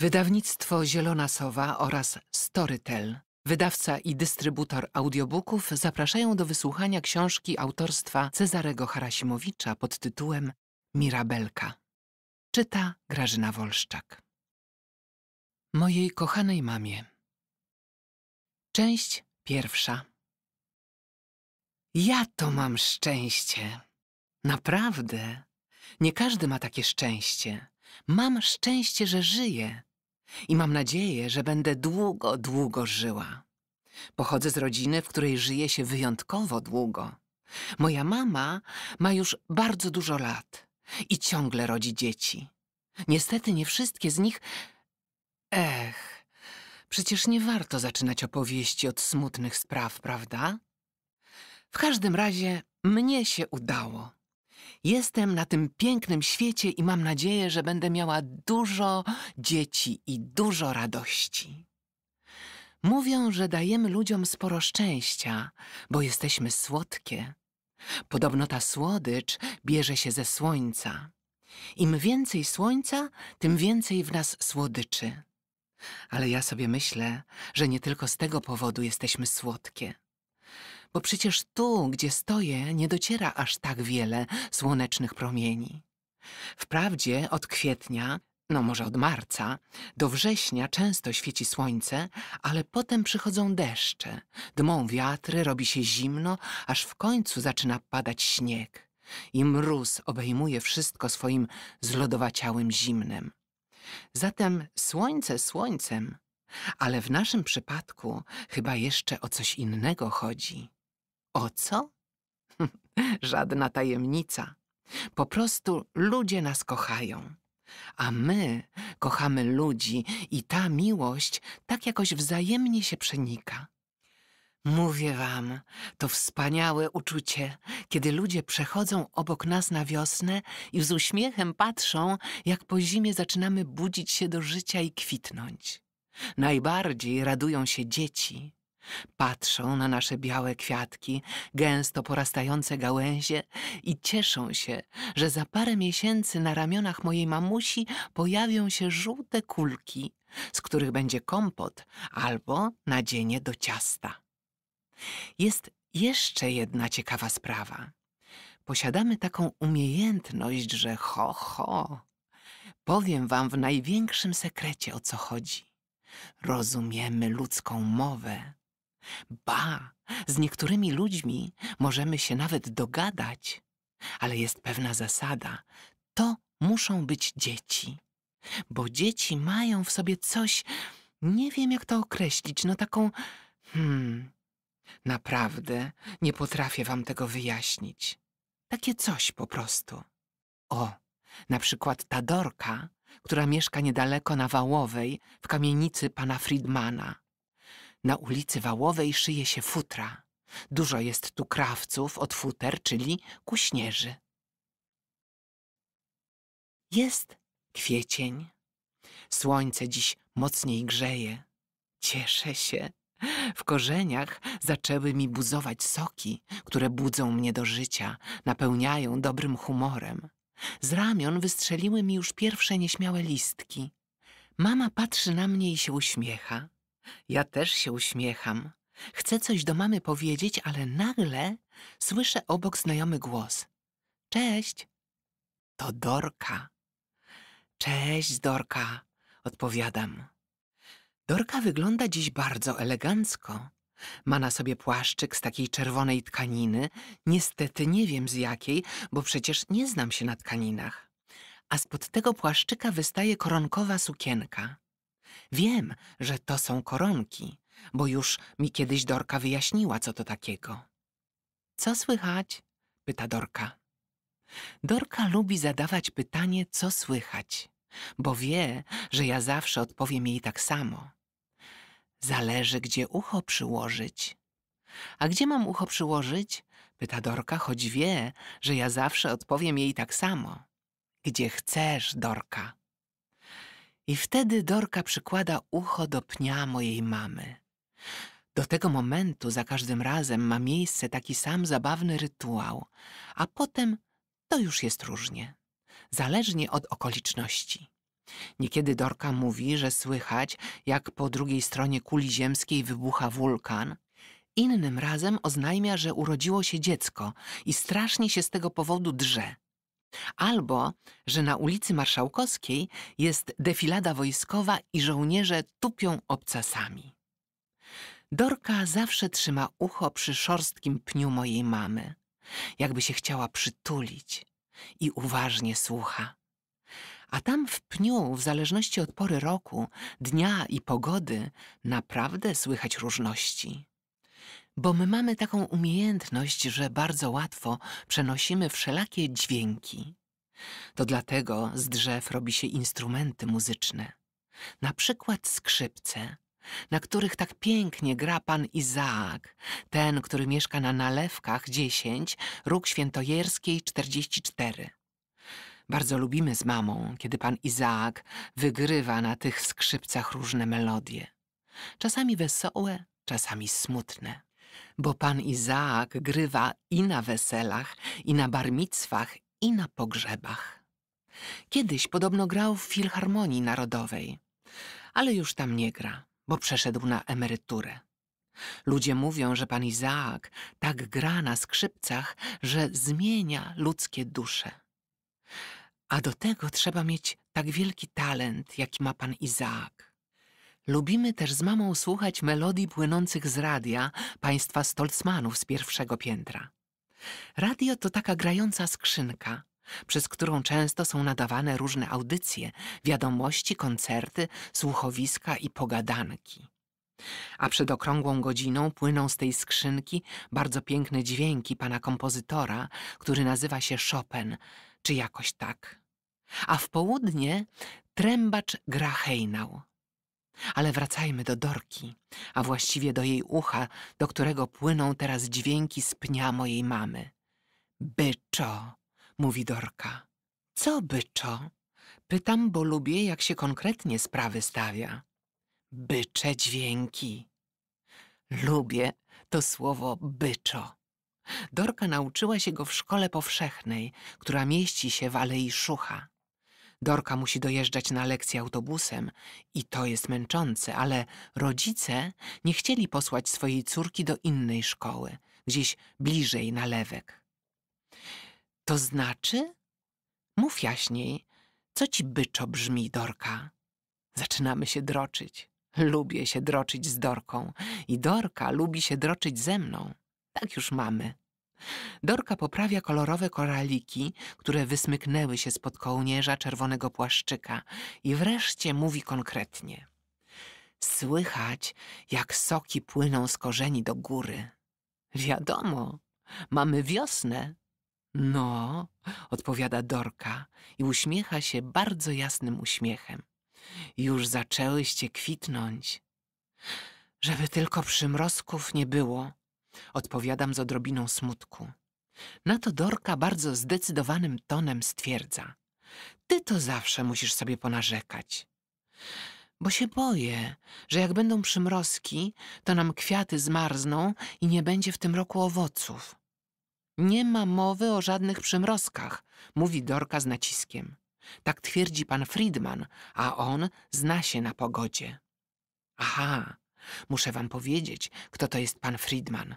Wydawnictwo Zielona Sowa oraz Storytel, wydawca i dystrybutor audiobooków, zapraszają do wysłuchania książki autorstwa Cezarego Harasimowicza pod tytułem Mirabelka. Czyta Grażyna Wolszczak. Mojej kochanej mamie. Część pierwsza. Ja to mam szczęście. Naprawdę. Nie każdy ma takie szczęście. Mam szczęście, że żyję. I mam nadzieję, że będę długo, długo żyła. Pochodzę z rodziny, w której żyje się wyjątkowo długo. Moja mama ma już bardzo dużo lat i ciągle rodzi dzieci. Niestety nie wszystkie z nich... Ech, przecież nie warto zaczynać opowieści od smutnych spraw, prawda? W każdym razie mnie się udało. Jestem na tym pięknym świecie i mam nadzieję, że będę miała dużo dzieci i dużo radości. Mówią, że dajemy ludziom sporo szczęścia, bo jesteśmy słodkie. Podobno ta słodycz bierze się ze słońca. Im więcej słońca, tym więcej w nas słodyczy. Ale ja sobie myślę, że nie tylko z tego powodu jesteśmy słodkie bo przecież tu, gdzie stoję, nie dociera aż tak wiele słonecznych promieni. Wprawdzie od kwietnia, no może od marca, do września często świeci słońce, ale potem przychodzą deszcze, dmą wiatry, robi się zimno, aż w końcu zaczyna padać śnieg i mróz obejmuje wszystko swoim zlodowaciałym zimnem. Zatem słońce słońcem, ale w naszym przypadku chyba jeszcze o coś innego chodzi. O co? Żadna tajemnica. Po prostu ludzie nas kochają. A my kochamy ludzi i ta miłość tak jakoś wzajemnie się przenika. Mówię wam, to wspaniałe uczucie, kiedy ludzie przechodzą obok nas na wiosnę i z uśmiechem patrzą, jak po zimie zaczynamy budzić się do życia i kwitnąć. Najbardziej radują się dzieci. Patrzą na nasze białe kwiatki, gęsto porastające gałęzie i cieszą się, że za parę miesięcy na ramionach mojej mamusi pojawią się żółte kulki, z których będzie kompot albo nadzienie do ciasta. Jest jeszcze jedna ciekawa sprawa. Posiadamy taką umiejętność, że ho, ho. Powiem wam w największym sekrecie o co chodzi. Rozumiemy ludzką mowę Ba, z niektórymi ludźmi możemy się nawet dogadać, ale jest pewna zasada: to muszą być dzieci. Bo dzieci mają w sobie coś, nie wiem jak to określić, no taką. Hmm, naprawdę nie potrafię wam tego wyjaśnić. Takie coś po prostu. O, na przykład ta Dorka, która mieszka niedaleko na Wałowej w kamienicy pana Friedmana. Na ulicy Wałowej szyje się futra. Dużo jest tu krawców od futer, czyli kuśnierzy. Jest kwiecień. Słońce dziś mocniej grzeje. Cieszę się. W korzeniach zaczęły mi buzować soki, które budzą mnie do życia, napełniają dobrym humorem. Z ramion wystrzeliły mi już pierwsze nieśmiałe listki. Mama patrzy na mnie i się uśmiecha. Ja też się uśmiecham. Chcę coś do mamy powiedzieć, ale nagle słyszę obok znajomy głos. Cześć. To Dorka. Cześć, Dorka, odpowiadam. Dorka wygląda dziś bardzo elegancko. Ma na sobie płaszczyk z takiej czerwonej tkaniny. Niestety nie wiem z jakiej, bo przecież nie znam się na tkaninach. A spod tego płaszczyka wystaje koronkowa sukienka. Wiem, że to są koronki, bo już mi kiedyś Dorka wyjaśniła, co to takiego. Co słychać? pyta Dorka. Dorka lubi zadawać pytanie, co słychać, bo wie, że ja zawsze odpowiem jej tak samo. Zależy, gdzie ucho przyłożyć. A gdzie mam ucho przyłożyć? pyta Dorka, choć wie, że ja zawsze odpowiem jej tak samo. Gdzie chcesz, Dorka? I wtedy Dorka przykłada ucho do pnia mojej mamy. Do tego momentu za każdym razem ma miejsce taki sam zabawny rytuał, a potem to już jest różnie, zależnie od okoliczności. Niekiedy Dorka mówi, że słychać, jak po drugiej stronie kuli ziemskiej wybucha wulkan. Innym razem oznajmia, że urodziło się dziecko i strasznie się z tego powodu drze. Albo, że na ulicy Marszałkowskiej jest defilada wojskowa i żołnierze tupią obcasami. Dorka zawsze trzyma ucho przy szorstkim pniu mojej mamy, jakby się chciała przytulić i uważnie słucha. A tam w pniu, w zależności od pory roku, dnia i pogody, naprawdę słychać różności bo my mamy taką umiejętność, że bardzo łatwo przenosimy wszelakie dźwięki. To dlatego z drzew robi się instrumenty muzyczne, na przykład skrzypce, na których tak pięknie gra pan Izaak, ten, który mieszka na nalewkach 10, róg świętojerskiej 44. Bardzo lubimy z mamą, kiedy pan Izaak wygrywa na tych skrzypcach różne melodie. Czasami wesołe, czasami smutne bo pan Izaak grywa i na weselach, i na barmicwach, i na pogrzebach. Kiedyś podobno grał w Filharmonii Narodowej, ale już tam nie gra, bo przeszedł na emeryturę. Ludzie mówią, że pan Izaak tak gra na skrzypcach, że zmienia ludzkie dusze. A do tego trzeba mieć tak wielki talent, jaki ma pan Izaak. Lubimy też z mamą słuchać melodii płynących z radia państwa Stolzmanów z pierwszego piętra. Radio to taka grająca skrzynka, przez którą często są nadawane różne audycje, wiadomości, koncerty, słuchowiska i pogadanki. A przed okrągłą godziną płyną z tej skrzynki bardzo piękne dźwięki pana kompozytora, który nazywa się Chopin, czy jakoś tak. A w południe trębacz gra hejnał. Ale wracajmy do Dorki, a właściwie do jej ucha, do którego płyną teraz dźwięki z pnia mojej mamy. Byczo, mówi Dorka. Co byczo? Pytam, bo lubię, jak się konkretnie sprawy stawia. Bycze dźwięki. Lubię to słowo byczo. Dorka nauczyła się go w szkole powszechnej, która mieści się w Alei Szucha. Dorka musi dojeżdżać na lekcję autobusem i to jest męczące, ale rodzice nie chcieli posłać swojej córki do innej szkoły, gdzieś bliżej nalewek. To znaczy? Mów jaśniej, co ci byczo brzmi, Dorka? Zaczynamy się droczyć. Lubię się droczyć z Dorką i Dorka lubi się droczyć ze mną. Tak już mamy. Dorka poprawia kolorowe koraliki, które wysmyknęły się spod kołnierza czerwonego płaszczyka i wreszcie mówi konkretnie. Słychać, jak soki płyną z korzeni do góry. Wiadomo, mamy wiosnę. No, odpowiada Dorka i uśmiecha się bardzo jasnym uśmiechem. Już zaczęłyście kwitnąć. Żeby tylko przymrozków nie było, Odpowiadam z odrobiną smutku. Na to Dorka bardzo zdecydowanym tonem stwierdza. Ty to zawsze musisz sobie ponarzekać. Bo się boję, że jak będą przymrozki, to nam kwiaty zmarzną i nie będzie w tym roku owoców. Nie ma mowy o żadnych przymrozkach, mówi Dorka z naciskiem. Tak twierdzi pan Friedman, a on zna się na pogodzie. Aha, Muszę wam powiedzieć, kto to jest pan Friedman.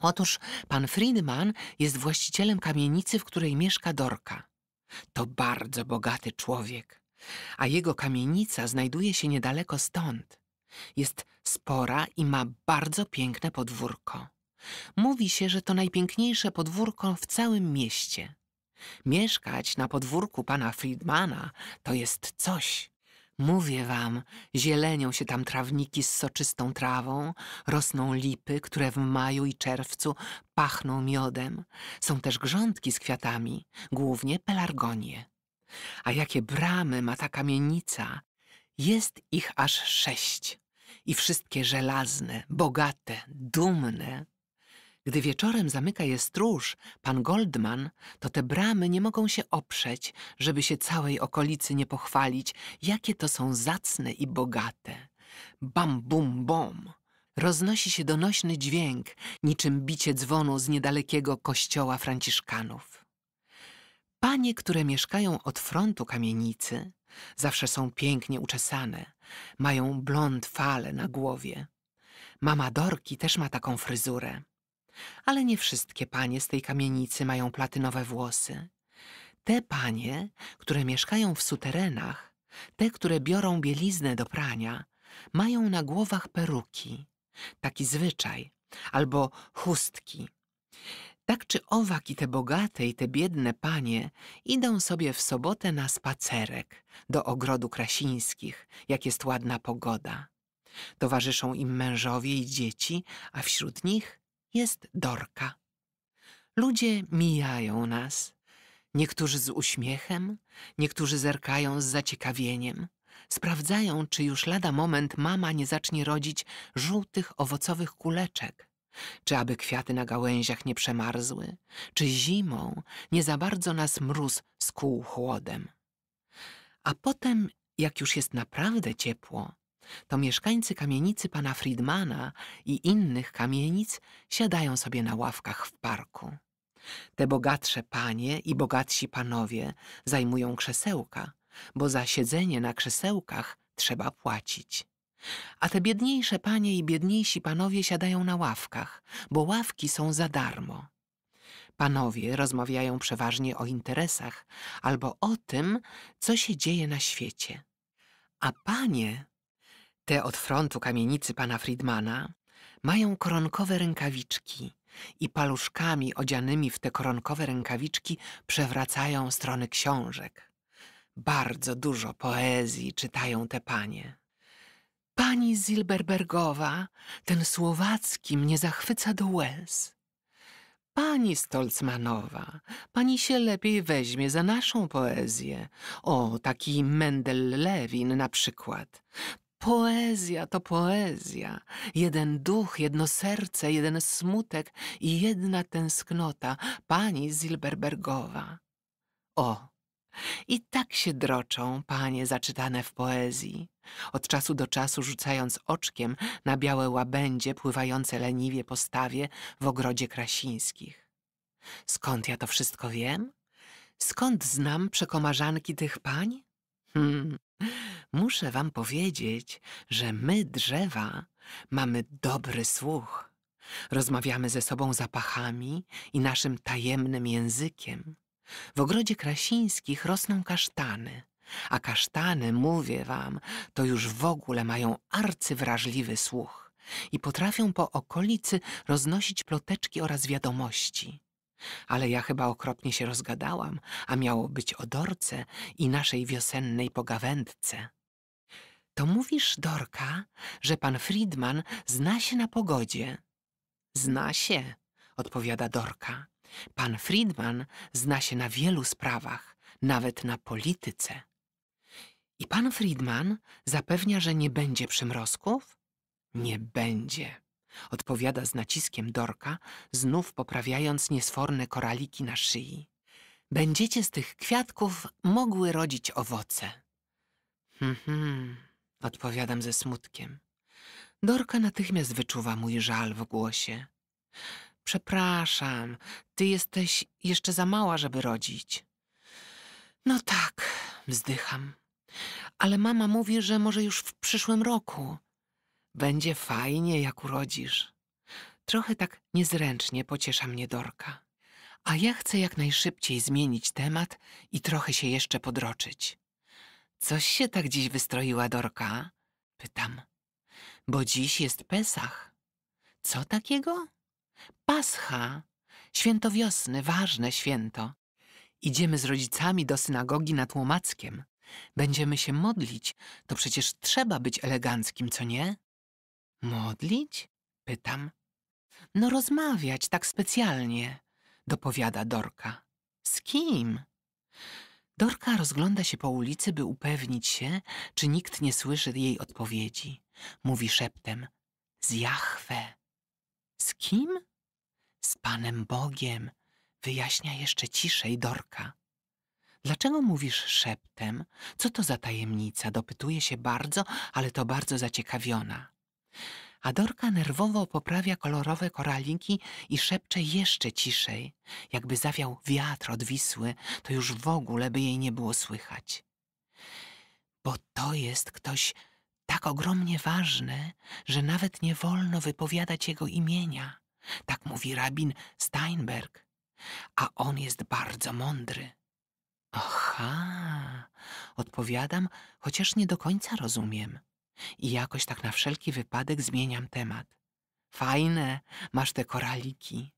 Otóż pan Friedman jest właścicielem kamienicy, w której mieszka Dorka. To bardzo bogaty człowiek, a jego kamienica znajduje się niedaleko stąd. Jest spora i ma bardzo piękne podwórko. Mówi się, że to najpiękniejsze podwórko w całym mieście. Mieszkać na podwórku pana Friedmana to jest coś. Mówię wam, zielenią się tam trawniki z soczystą trawą, rosną lipy, które w maju i czerwcu pachną miodem. Są też grządki z kwiatami, głównie pelargonie. A jakie bramy ma ta kamienica? Jest ich aż sześć. I wszystkie żelazne, bogate, dumne. Gdy wieczorem zamyka je stróż, pan Goldman, to te bramy nie mogą się oprzeć, żeby się całej okolicy nie pochwalić, jakie to są zacne i bogate. Bam, bum, bom! Roznosi się donośny dźwięk, niczym bicie dzwonu z niedalekiego kościoła Franciszkanów. Panie, które mieszkają od frontu kamienicy, zawsze są pięknie uczesane, mają blond fale na głowie. Mama Dorki też ma taką fryzurę. Ale nie wszystkie panie z tej kamienicy mają platynowe włosy. Te panie, które mieszkają w suterenach, te, które biorą bieliznę do prania, mają na głowach peruki, taki zwyczaj, albo chustki. Tak czy owak i te bogate i te biedne panie idą sobie w sobotę na spacerek do ogrodu Krasińskich, jak jest ładna pogoda. Towarzyszą im mężowie i dzieci, a wśród nich jest Dorka. Ludzie mijają nas. Niektórzy z uśmiechem, niektórzy zerkają z zaciekawieniem. Sprawdzają, czy już lada moment mama nie zacznie rodzić żółtych owocowych kuleczek czy aby kwiaty na gałęziach nie przemarzły, czy zimą nie za bardzo nas mróz skłuł chłodem. A potem, jak już jest naprawdę ciepło, to mieszkańcy kamienicy pana Friedmana i innych kamienic siadają sobie na ławkach w parku. Te bogatsze panie i bogatsi panowie zajmują krzesełka, bo za siedzenie na krzesełkach trzeba płacić. A te biedniejsze panie i biedniejsi panowie siadają na ławkach, bo ławki są za darmo. Panowie rozmawiają przeważnie o interesach albo o tym, co się dzieje na świecie. A panie te od frontu kamienicy pana Friedmana mają koronkowe rękawiczki i paluszkami odzianymi w te koronkowe rękawiczki przewracają strony książek. Bardzo dużo poezji czytają te panie. Pani Zilberbergowa, ten słowacki mnie zachwyca do łez. Pani Stolcmanowa, pani się lepiej weźmie za naszą poezję. O, taki Mendel Lewin na przykład. Poezja to poezja, jeden duch, jedno serce, jeden smutek i jedna tęsknota pani Zilberbergowa. O, i tak się droczą panie zaczytane w poezji, od czasu do czasu rzucając oczkiem na białe łabędzie pływające leniwie po stawie w ogrodzie Krasińskich. Skąd ja to wszystko wiem? Skąd znam przekomarzanki tych pań? Hmm, Muszę wam powiedzieć, że my, drzewa, mamy dobry słuch. Rozmawiamy ze sobą zapachami i naszym tajemnym językiem. W ogrodzie Krasińskich rosną kasztany, a kasztany, mówię wam, to już w ogóle mają arcywrażliwy słuch i potrafią po okolicy roznosić ploteczki oraz wiadomości. Ale ja chyba okropnie się rozgadałam, a miało być o Dorce i naszej wiosennej pogawędce. To mówisz, Dorka, że pan Friedman zna się na pogodzie. Zna się, odpowiada Dorka. Pan Friedman zna się na wielu sprawach, nawet na polityce. I pan Friedman zapewnia, że nie będzie przymrozków? Nie będzie. Odpowiada z naciskiem Dorka, znów poprawiając niesforne koraliki na szyi. Będziecie z tych kwiatków mogły rodzić owoce. hm, odpowiadam ze smutkiem. Dorka natychmiast wyczuwa mój żal w głosie. Przepraszam, ty jesteś jeszcze za mała, żeby rodzić. No tak, wzdycham. Ale mama mówi, że może już w przyszłym roku. Będzie fajnie, jak urodzisz. Trochę tak niezręcznie pociesza mnie Dorka. A ja chcę jak najszybciej zmienić temat i trochę się jeszcze podroczyć. Coś się tak dziś wystroiła Dorka? Pytam. Bo dziś jest Pesach. Co takiego? Pascha. Święto wiosny, ważne święto. Idziemy z rodzicami do synagogi nad Łomackiem. Będziemy się modlić, to przecież trzeba być eleganckim, co nie? Modlić? Pytam. No rozmawiać tak specjalnie, dopowiada Dorka. Z kim? Dorka rozgląda się po ulicy, by upewnić się, czy nikt nie słyszy jej odpowiedzi. Mówi szeptem: Z Jachwę. Z kim? Z Panem Bogiem, wyjaśnia jeszcze ciszej Dorka. Dlaczego mówisz szeptem? Co to za tajemnica? Dopytuje się bardzo, ale to bardzo zaciekawiona. Adorka nerwowo poprawia kolorowe koraliki i szepcze jeszcze ciszej. Jakby zawiał wiatr od Wisły, to już w ogóle by jej nie było słychać. Bo to jest ktoś tak ogromnie ważny, że nawet nie wolno wypowiadać jego imienia. Tak mówi rabin Steinberg. A on jest bardzo mądry. Aha, odpowiadam, chociaż nie do końca rozumiem. I jakoś tak na wszelki wypadek zmieniam temat. Fajne, masz te koraliki.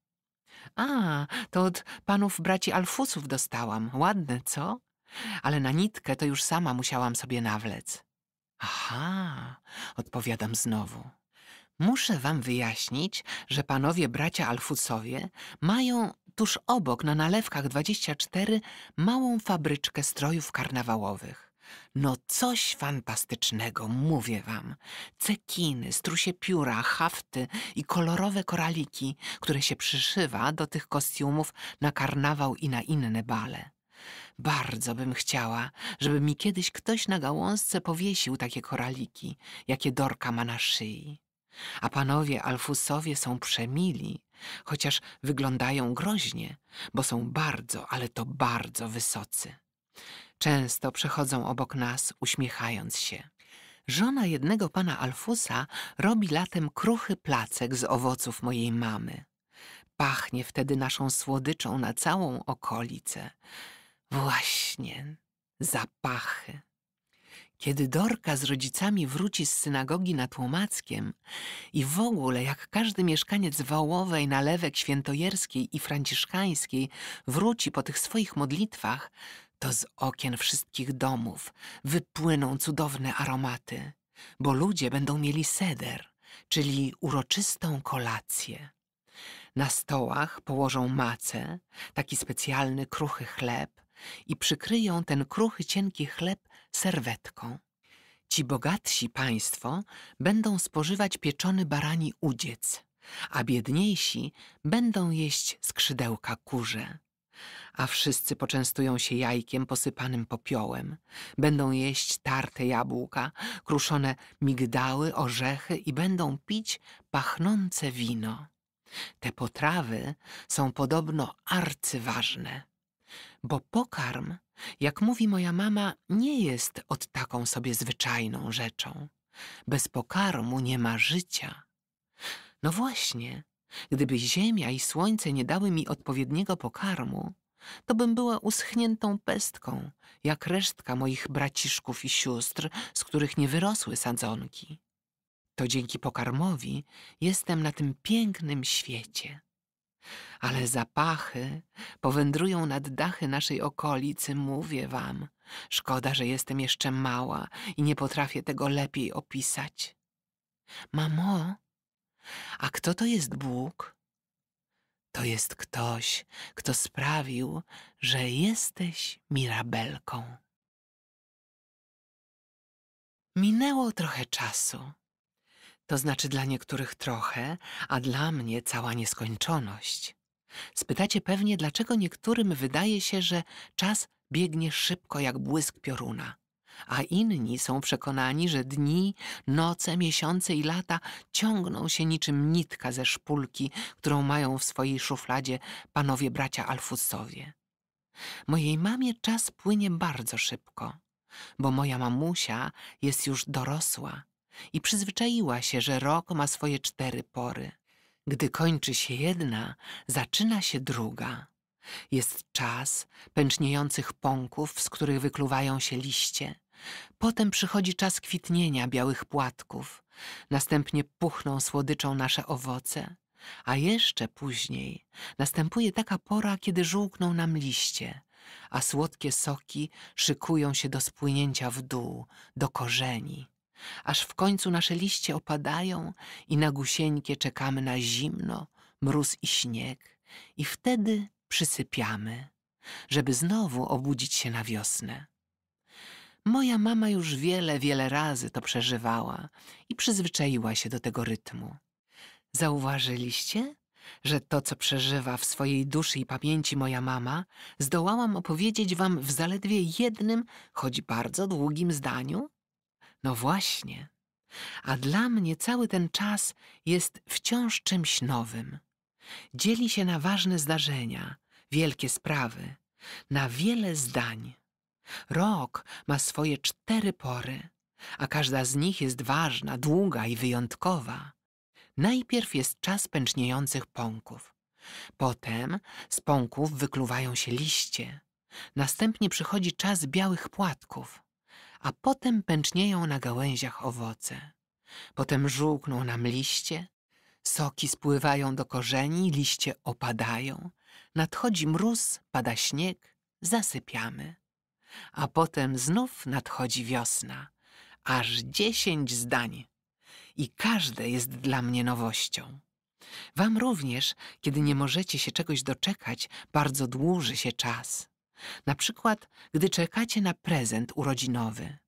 A, to od panów braci Alfusów dostałam. Ładne, co? Ale na nitkę to już sama musiałam sobie nawlec. Aha, odpowiadam znowu. Muszę wam wyjaśnić, że panowie bracia Alfusowie mają tuż obok na nalewkach 24 małą fabryczkę strojów karnawałowych. No coś fantastycznego, mówię wam. Cekiny, strusie pióra, hafty i kolorowe koraliki, które się przyszywa do tych kostiumów na karnawał i na inne bale. Bardzo bym chciała, żeby mi kiedyś ktoś na gałązce powiesił takie koraliki, jakie Dorka ma na szyi. A panowie Alfusowie są przemili, chociaż wyglądają groźnie, bo są bardzo, ale to bardzo wysocy. Często przechodzą obok nas, uśmiechając się. Żona jednego pana Alfusa robi latem kruchy placek z owoców mojej mamy. Pachnie wtedy naszą słodyczą na całą okolicę. Właśnie zapachy. Kiedy Dorka z rodzicami wróci z synagogi na Tłomackiem i w ogóle jak każdy mieszkaniec wołowej Nalewek, Świętojerskiej i Franciszkańskiej wróci po tych swoich modlitwach, to z okien wszystkich domów wypłyną cudowne aromaty, bo ludzie będą mieli seder, czyli uroczystą kolację. Na stołach położą macę, taki specjalny kruchy chleb i przykryją ten kruchy cienki chleb serwetką. Ci bogatsi państwo będą spożywać pieczony barani udziec, a biedniejsi będą jeść skrzydełka kurze a wszyscy poczęstują się jajkiem posypanym popiołem. Będą jeść tarte jabłka, kruszone migdały, orzechy i będą pić pachnące wino. Te potrawy są podobno arcyważne, bo pokarm, jak mówi moja mama, nie jest od taką sobie zwyczajną rzeczą. Bez pokarmu nie ma życia. No właśnie, Gdyby ziemia i słońce nie dały mi odpowiedniego pokarmu, to bym była uschniętą pestką, jak resztka moich braciszków i sióstr, z których nie wyrosły sadzonki. To dzięki pokarmowi jestem na tym pięknym świecie. Ale zapachy powędrują nad dachy naszej okolicy, mówię wam. Szkoda, że jestem jeszcze mała i nie potrafię tego lepiej opisać. Mamo, a kto to jest Bóg? To jest ktoś, kto sprawił, że jesteś Mirabelką. Minęło trochę czasu. To znaczy dla niektórych trochę, a dla mnie cała nieskończoność. Spytacie pewnie, dlaczego niektórym wydaje się, że czas biegnie szybko jak błysk pioruna a inni są przekonani, że dni, noce, miesiące i lata ciągną się niczym nitka ze szpulki, którą mają w swojej szufladzie panowie bracia Alfusowie. Mojej mamie czas płynie bardzo szybko, bo moja mamusia jest już dorosła i przyzwyczaiła się, że rok ma swoje cztery pory. Gdy kończy się jedna, zaczyna się druga. Jest czas pęczniejących pąków, z których wykluwają się liście. Potem przychodzi czas kwitnienia białych płatków, następnie puchną słodyczą nasze owoce, a jeszcze później następuje taka pora, kiedy żółkną nam liście, a słodkie soki szykują się do spłynięcia w dół, do korzeni aż w końcu nasze liście opadają i na gusieńkie czekamy na zimno, mróz i śnieg, i wtedy przysypiamy, żeby znowu obudzić się na wiosnę. Moja mama już wiele, wiele razy to przeżywała i przyzwyczaiła się do tego rytmu. Zauważyliście, że to, co przeżywa w swojej duszy i pamięci moja mama, zdołałam opowiedzieć wam w zaledwie jednym, choć bardzo długim zdaniu? No właśnie. A dla mnie cały ten czas jest wciąż czymś nowym. Dzieli się na ważne zdarzenia, wielkie sprawy, na wiele zdań. Rok ma swoje cztery pory, a każda z nich jest ważna, długa i wyjątkowa. Najpierw jest czas pęczniejących pąków. Potem z pąków wykluwają się liście. Następnie przychodzi czas białych płatków, a potem pęcznieją na gałęziach owoce. Potem żółkną nam liście, soki spływają do korzeni, liście opadają, nadchodzi mróz, pada śnieg, zasypiamy a potem znów nadchodzi wiosna. Aż dziesięć zdań. I każde jest dla mnie nowością. Wam również, kiedy nie możecie się czegoś doczekać, bardzo dłuży się czas. Na przykład, gdy czekacie na prezent urodzinowy.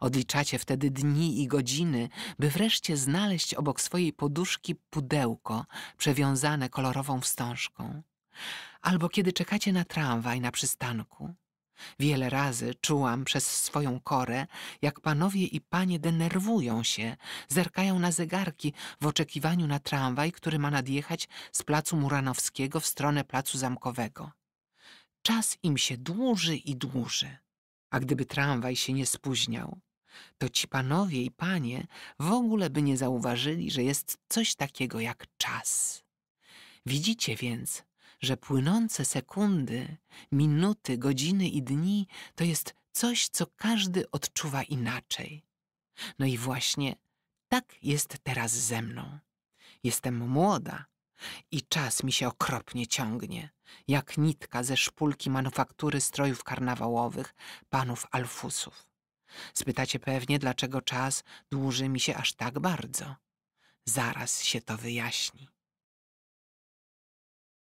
Odliczacie wtedy dni i godziny, by wreszcie znaleźć obok swojej poduszki pudełko przewiązane kolorową wstążką. Albo kiedy czekacie na tramwaj na przystanku. Wiele razy czułam przez swoją korę, jak panowie i panie denerwują się, zerkają na zegarki w oczekiwaniu na tramwaj, który ma nadjechać z placu Muranowskiego w stronę placu Zamkowego. Czas im się dłuży i dłuży. A gdyby tramwaj się nie spóźniał, to ci panowie i panie w ogóle by nie zauważyli, że jest coś takiego jak czas. Widzicie więc, że płynące sekundy, minuty, godziny i dni to jest coś, co każdy odczuwa inaczej. No i właśnie tak jest teraz ze mną. Jestem młoda i czas mi się okropnie ciągnie, jak nitka ze szpulki manufaktury strojów karnawałowych panów Alfusów. Spytacie pewnie, dlaczego czas dłuży mi się aż tak bardzo. Zaraz się to wyjaśni.